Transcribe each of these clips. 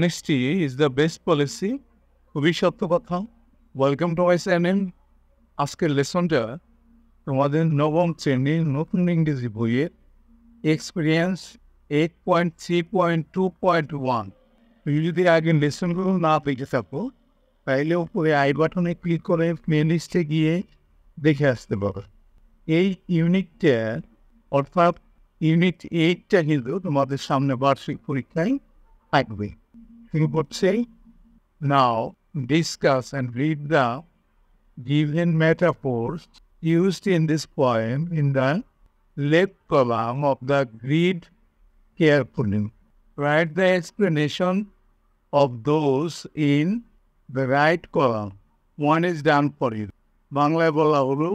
Honesty is the best policy খুবই সত্য কথা ওয়েলকাম টু ওয়াইস এন চ্যানেল আজকের লেসনটা তোমাদের নবম শ্রেণীর নতুন ইংরেজি বইয়ের experience eight point three point two point one তুমি যদি আগের লেসনগুলো না পেতে থাকো তাহলে ওপরে আই বাটনে ক্লিক করে প্লে লিস্টে গিয়ে দেখে আসতে পারো এই ইউনিটটা অর্থাৎ ইউনিট এইটটা কিন্তু তোমাদের সামনে বার্ষিক পরীক্ষায় থাকবে you say. Now, discuss and read the given metaphors used in this poem in the left column of the grid carefully. Write the explanation of those in the right column. One is done for you. বাংলায় বলা হলো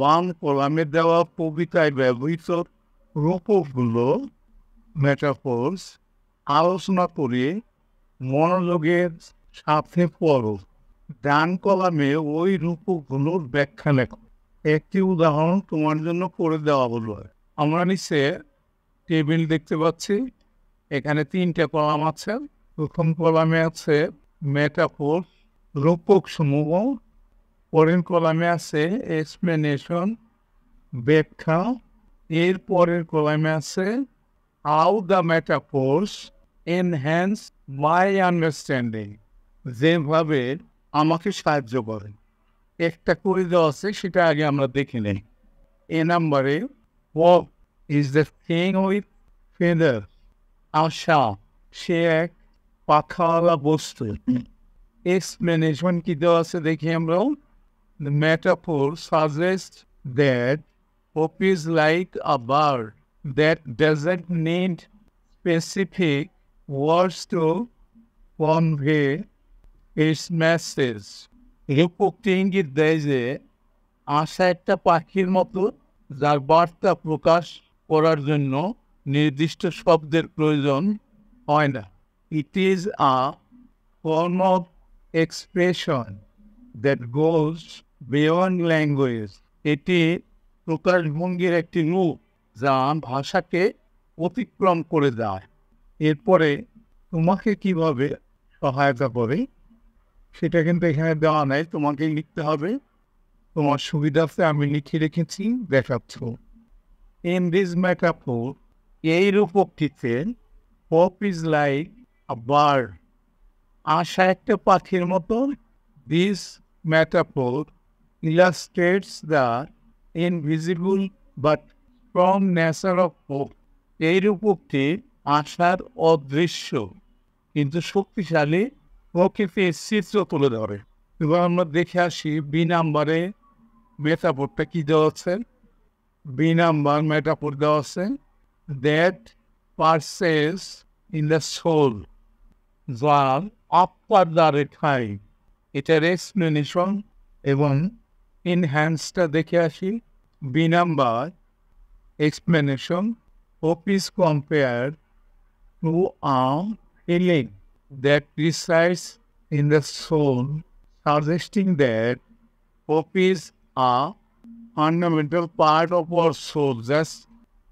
বাম কলামে দেওয়া কবিতায় ব্যবহৃত রূপকগুলো metaphors আলোচনা করে মনোযোগের সাথে পড়ো ডান কলামে ওই রূপগুলোর ব্যাখ্যা লেখো একটি উদাহরণ তোমার জন্য করে দেওয়া হলো আমরা নিচে টেবিল দেখতে পাচ্ছি এখানে তিনটে কলাম আছে প্রথম কলামে আছে মেটাফোর রূপক সমূহ পরের কলামে আছে এক্সপ্লেনেশন ব্যাখ্যা এর পরের কলামে আছে how the metaphors enhance my understanding যেভাবে আমাকে সাহায্য করেন একটা করে দেওয়া আছে সেটা আগে আমরা দেখে নেই এ নাম্বারে walk is the thing with feather আশা সে এক পাখাওয়ালা বস্তু এক্সপ্লেনেশন কি দেওয়া আছে দেখি আমরা The metaphor suggests that hope is like a bird that doesn't need specific words to convey its message. রূপকটি ইঙ্গিত দেয় যে আশা একটা পাখির মতো যার বার্তা প্রকাশ করার জন্য নির্দিষ্ট শব্দের প্রয়োজন হয় না it is a form of expression that goes beyond language এটি প্রকাশভঙ্গির একটি রূপ যা ভাষাকে অতিক্রম করে দেয় এরপরে তোমাকে কিভাবে সহায়তা করে সেটা কিন্তু এখানে দেওয়া নেই তোমাকে লিখতে হবে তোমার সুবিধার্থে আমি লিখে রেখেছি দেখাচ্ছ ইন দিস মেকআপ এই রূপকটিতে পপ ইজ লাইক আ আশা একটা পাখির মতো this metaphor illustrates the invisible but firm nature of hope এই রূপকটির আশার অদৃশ্য কিন্তু শক্তিশালী প্রকৃতির চিত্র তুলে ধরে এবার আমরা দেখে আসি বি নাম্বারে মেটাফোরটা কী দেওয়া আছে বি নাম্বার মেটাপোর দেওয়া আছে that perches in the soul যার আপার দ্বারে খাই এটার এক্সপ্লেনেশন এবং ইনহ্যান্সটা দেখে আসি B number explanation hope is compare to arm a limb that resides in the soul, suggesting that poppies are fundamental part of our soul, just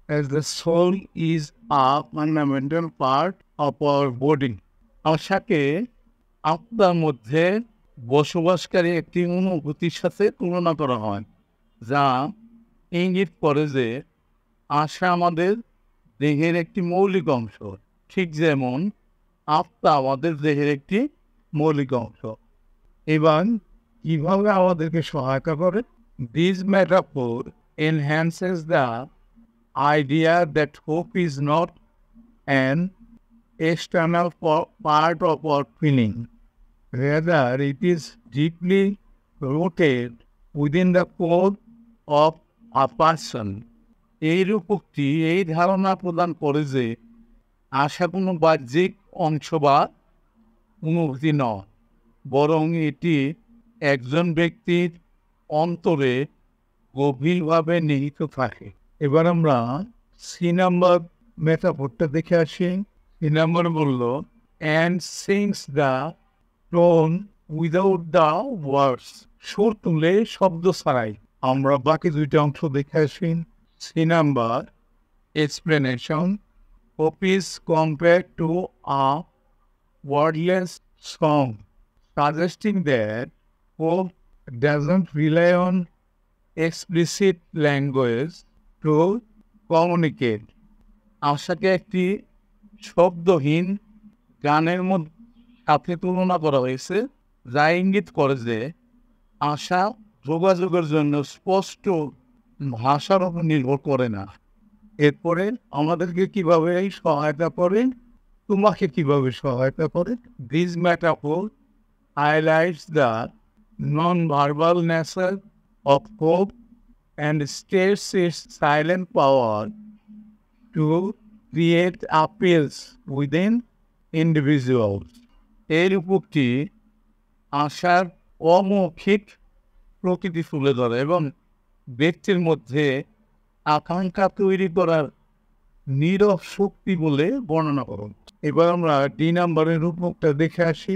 as the soul is a fundamental part of our body. আশাকে আপনার মধ্যে বসবাসকারী একটি অনুভূতির সাথে তুলনা করা হয় যা ইঙ্গিত করে যে আশা আমাদের দেহের একটি মৌলিক অংশ ঠিক যেমন আত্মা আমাদের দেহের একটি মৌলিক অংশ এবং কিভাবে আমাদেরকে সহায়তা করে this metaphor enhances the idea that hope is not an external part of our feeling rather it is deeply rooted within the core of a person এই রূপকটি এই ধারণা প্রদান করে যে আশা কোনো বাহ্যিক অংশ বা অনুভূতি নয় বরং এটি একজন ব্যক্তির অন্তরে গভীরভাবে নিহিত থাকে এবার আমরা সি নাম্বার মেটাফোরটা দেখে আসি সি নাম্বার বলল and sings the tune without the words সুর তুলে শব্দ ছাড়াই আমরা বাকি দুইটা অংশ দেখে আসি C number explanation copies compared to a wordless song, suggesting that hope doesn't rely on explicit language to communicate. আশাকে একটি শব্দহীন গানের মধ্যে সাথে তুলনা করা হয়েছে যা ইঙ্গিত করে যে আশা যোগাযোগের জন্য স্পষ্ট ভাষার উপর নির্ভর করে না এরপরে আমাদেরকে কিভাবে সহায়তা করেন তোমাকে কিভাবে সহায়তা করেন this metaphor highlights the non verbal nature of hope and states its silent power to create appeals within individuals এর উপরটি আশার অমৌখিক প্রকৃতি তুলে ধরে এবং ব্যক্তির মধ্যে আকাঙ্ক্ষা তৈরি করার নীরব শক্তি বলে বর্ণনা করুন এবার আমরা ডি নাম্বারের রূপমুখটা দেখে আসি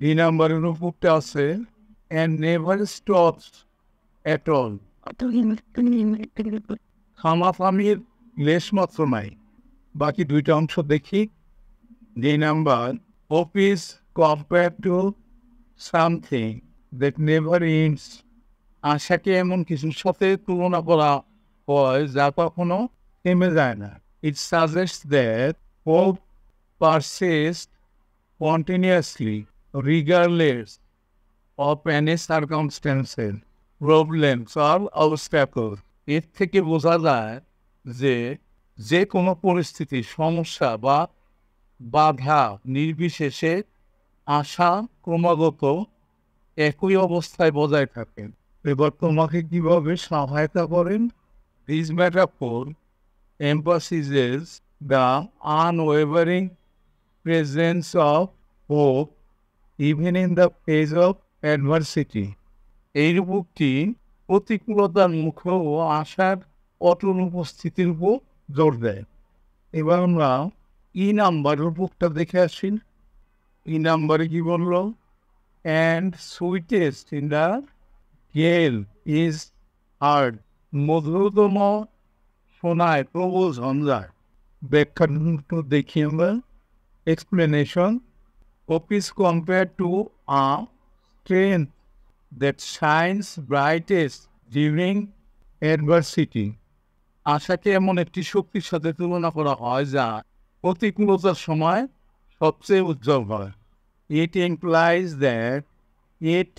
ডি নাম্বারের রূপমুখটা আছে and never stops at all খামাফামির মাত্র নাই বাকি দুইটা অংশ দেখি D number hope is compare to something that never ends আশাকে এমন কিছুর সাথে তুলনা করা হয় যা কখনো থেমে যায় না it suggest that hope persist continuously regardless of any circumstances problems or obstacle এর থেকে বোঝা যায় যে যে কোনো পরিস্থিতি সমস্যা বা বাধা নির্বিশেষে আশা ক্রমাগত একই অবস্থায় বজায় থাকেন এবার তোমাকে কীভাবে সহায়তা করেন This metaphor emphasizes the unwavering presence of hope even in the face of adversity. এই রূপটি প্রতিকূলতার ও আশার অটল উপস্থিতির উপর জোর দেয় এবার আমরা ই নাম্বারের রূপটা দেখে আসি ই e নাম্বারে কি বলল and sweetest in the gale is heard মধুতম সোনায় প্রবল ঝঞ্ঝার ব্যাখ্যা দেখি আমরা explanation hope is compare to a a that that brightest brightest during আশাকে এমন একটি শক্তির সাথে তুলনা করা হয় যা প্রতিকূলতার সময় সবচেয়ে উজ্জ্বল হয় it implies that it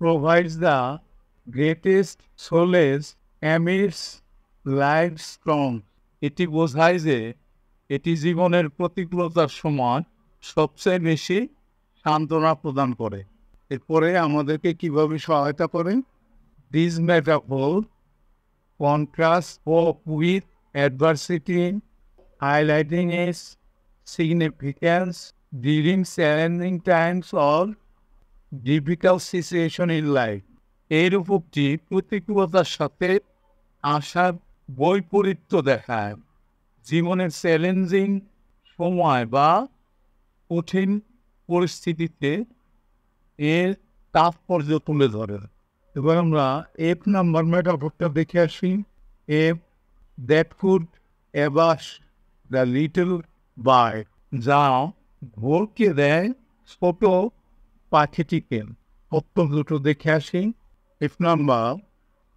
provides the greatest solace amidst life strong এটি বোঝায় যে এটি জীবনের প্রতিকূলতার সময় সবচেয়ে বেশি সান্ত্বনা প্রদান করে এরপরে আমাদেরকে কিভাবে সহায়তা করেন this metaphor contrast hope with adversity highlighting its significance during challenging times or difficult situation in life এই রূপটি প্রতিকূলতার সাথে আশার বৈপরীত্য দেখায় জীবনের চ্যালেঞ্জিং সময় বা কঠিন পরিস্থিতিতে এর তাৎপর্য তুলে ধরে এবার আমরা এফ নাম্বার মেটাফোরটা দেখে আসি F that could abash the little বাই যা ভোরকে দেয় ছোট পাখিটিকে অত্যন্ত দুটো দেখে আসি F number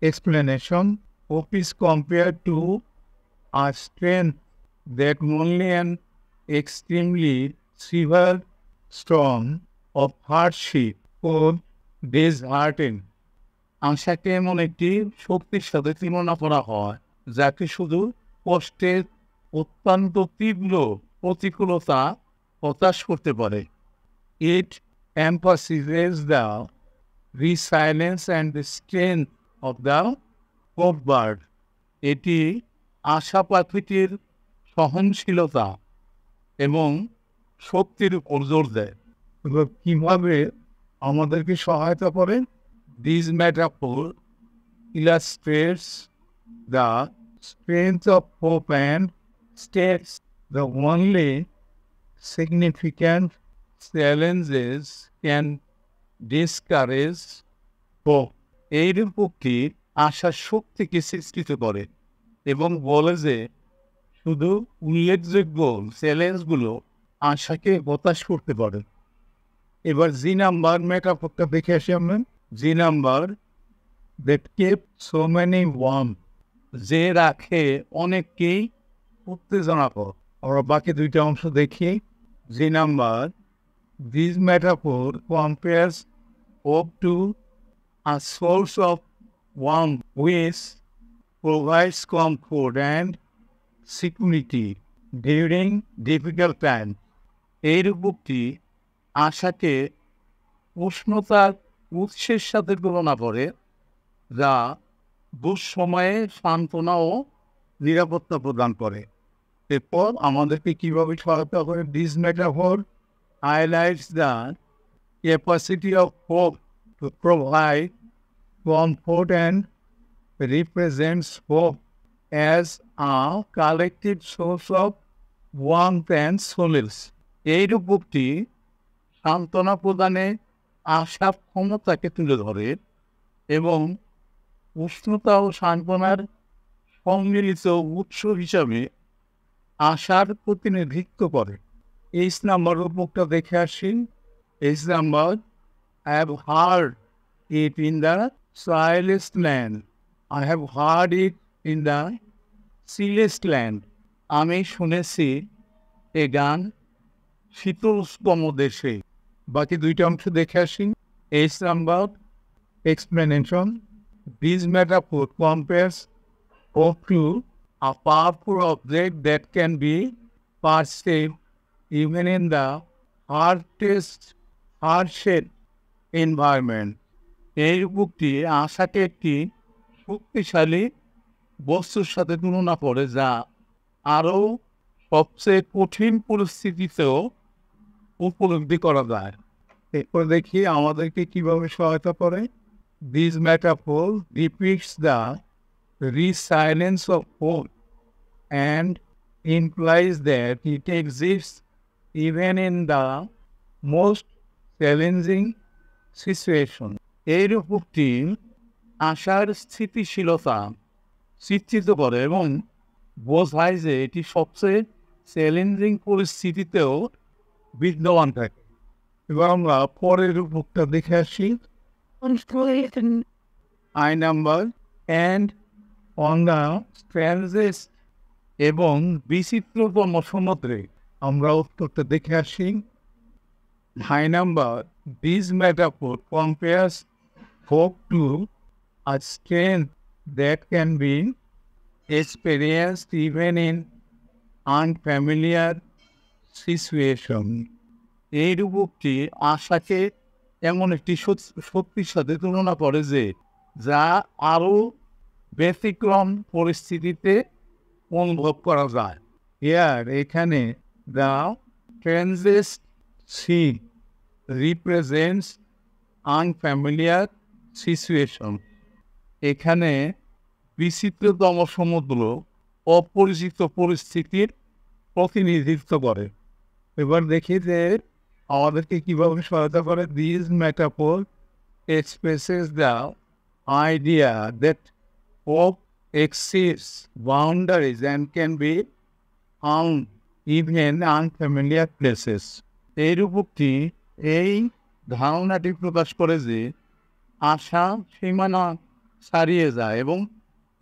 explanation hope is compared to a strength that only an extremely severe storm of hardship could dishearten. আশাকে এমন একটি শক্তির সাথে তুলনা করা হয় যাকে শুধু কষ্টের অত্যন্ত তীব্র প্রতিকূলতা হতাশ করতে পারে it emphasizes the resilience and the strength of the hope bird এটি আশা পাখিটির সহনশীলতা এবং শক্তির উপর জোর দেয় এবং কীভাবে আমাদেরকে সহায়তা করে this metaphor illustrates the strength of hope and states the only significant challenges can discourage hope এই রিপোর্টটি আশার শক্তিকে সৃষ্টিত করে এবং বলে যে শুধু উল্লেখযোগ্য চ্যালেঞ্জগুলো আশাকে হতাশ করতে পারে এবার জি নাম্বার মেকআপটা দেখে আসি আমরা G number that kept so many warm যে রাখে অনেককেই পর আমরা বাকি দুইটা অংশ দেখি G number this metaphor compares hope to a source of one which provides comfort and security during difficult times. এই রূপটি আশাকে উষ্ণতার উৎসের সাথে তুলনা করে যা দুঃসময়ে সান্ত্বনা ও নিরাপত্তা প্রদান করে এরপর আমাদেরকে কীভাবে সহায়তা করে this metaphor highlights the capacity of hope to provide one foot and represents hope as a collective source of warmth and solace. এই রূপটি সান্ত্বনা প্রদানে আশা ক্ষমতাকে তুলে ধরে এবং উষ্ণতা ও সান্ত্বনার সম্মিলিত উৎস হিসাবে আশার প্রতিনিধিত্ব করে এইচ নাম্বার উপমুখটা দেখে আসি H number I have heard it in the Silest land. I have heard it in the silest land. আমি শুনেছি এ গান শীতলতম দেশে বাকি দুইটা অংশ দেখে আসি H number explanation this metaphor compares hope to a powerful object that can be perceived even in the hardest harshest environment এই উপকটি আশাকে একটি শক্তিশালী বস্তুর সাথে তুলনা করে যা আরও সবচেয়ে কঠিন পরিস্থিতিতেও উপলব্ধি করা যায় এরপর দেখি আমাদেরকে কিভাবে সহায়তা করে this metaphor repeats the resilience of hope and implies that it exist even in the most challenging situation এইরূপ উক্তি আশার স্থিতিশীলতা চিত্রিত করে এবং বোঝায় যে এটি সবচেয়ে চ্যালেঞ্জিং পরিস্থিতিতেও বিদ্যমান থাকে এবার আমরা পরের উপভোক্তা দেখে আসি I number and on the strangest এবং বিচিত্রতম সমুদ্রে আমরা উত্তরটা দেখে আসি I number this metaphor compares hope to a strength that can be experienced even in unfamiliar situation. এই রূপটি আশাকে এমন একটি শক্তির সাথে তুলনা করে যে যা আরও ব্যতিক্রম পরিস্থিতিতে অনুভব করা যায় ইয়ার এখানে the strangest sea represents unfamiliar situation এখানে বিচিত্রতম সমুদ্র অপরিচিত পরিস্থিতির প্রতিনিধিত্ব করে এবার দেখি যে আমাদেরকে কীভাবে সহায়তা করে this metaphor expresses the idea that hope exists boundaries and can be আন ইভেন আনফ্যামিলিয়ার প্লেসেস এই রূপটি এই ধারণাটি প্রকাশ করে যে আশা সীমানা ছাড়িয়ে যায় এবং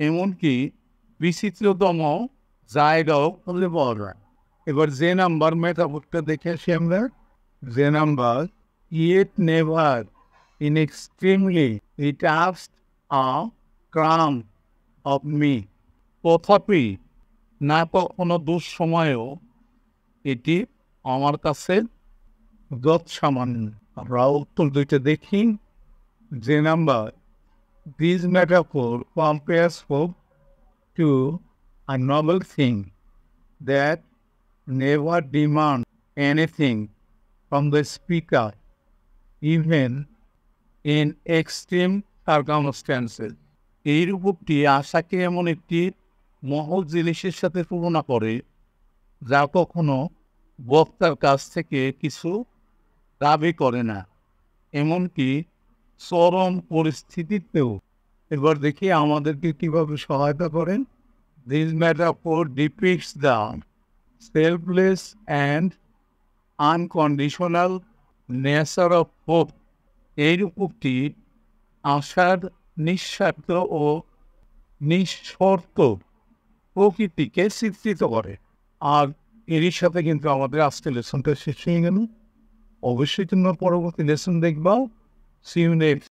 এমনকি বিচিত্রতম জায়গাও খুঁজে পাওয়া যায় এবার যে নাম্বার মেটাবুকটা দেখে আসি আমরা J number yet never in extremely it asked a crumb of me তথাপি না কখনো দুঃসময়েও এটি আমার কাছে যৎসামান্য আমরা উত্তর দুইটা দেখি the number. This metaphor compares hope to a noble thing that never demands anything from the speaker, even in extreme circumstances. এই রূপটি আশাকে এমন একটি মহৎ জিনিসের সাথে তুলনা করে যা কখনো বক্তার কাছ থেকে কিছু দাবি করে না এমনকি চরম পরিস্থিতিতেও এবার দেখি আমাদেরকে কিভাবে সহায়তা করেন this for depicts the selfless and unconditional nature of hope এই রূপটি আশার নিঃস্বার্থ ও নিঃশর্ত প্রকৃতিকে চিত্রিত করে আর এরই সাথে কিন্তু আমাদের আজকে লেসনটা শেষ হয়ে গেল অবশ্যই তোমরা পরবর্তী লেসন দেখবাও See you, Nate.